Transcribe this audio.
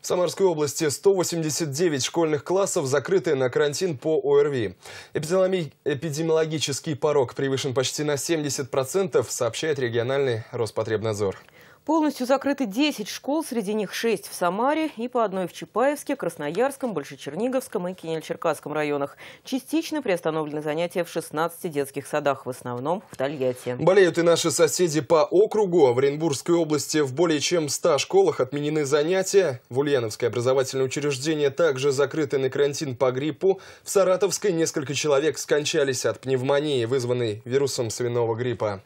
В Самарской области 189 школьных классов закрыты на карантин по ОРВИ. Эпидемиологический порог превышен почти на 70%, сообщает региональный Роспотребнадзор. Полностью закрыты 10 школ, среди них 6 в Самаре и по одной в Чапаевске, Красноярском, Большечерниговском и Кинель-Черкасском районах. Частично приостановлены занятия в 16 детских садах, в основном в Тольятти. Болеют и наши соседи по округу. В Оренбургской области в более чем 100 школах отменены занятия. В Ульяновское образовательное учреждение также закрыты на карантин по гриппу. В Саратовской несколько человек скончались от пневмонии, вызванной вирусом свиного гриппа.